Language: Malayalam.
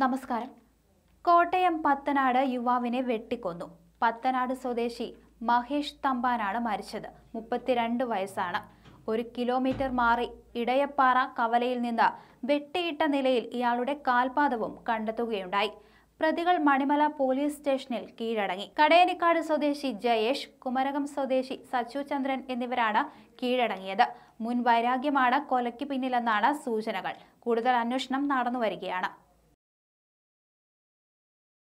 നമസ്കാരം കോട്ടയം പത്തനാട് യുവാവിനെ വെട്ടിക്കൊന്നു പത്തനാട് സ്വദേശി മഹേഷ് തമ്പാനാണ് മരിച്ചത് മുപ്പത്തിരണ്ട് വയസ്സാണ് ഒരു കിലോമീറ്റർ മാറി ഇടയപ്പാറ കവലയിൽ നിന്ന് വെട്ടിയിട്ട നിലയിൽ ഇയാളുടെ കാൽപാദവും കണ്ടെത്തുകയുണ്ടായി പ്രതികൾ മണിമല പോലീസ് സ്റ്റേഷനിൽ കീഴടങ്ങി കടയനിക്കാട് സ്വദേശി ജയേഷ് കുമരകം സ്വദേശി സച്ചുചന്ദ്രൻ എന്നിവരാണ് കീഴടങ്ങിയത് മുൻ വൈരാഗ്യമാണ് കൊലയ്ക്ക് പിന്നിലെന്നാണ് സൂചനകൾ കൂടുതൽ അന്വേഷണം നടന്നുവരികയാണ്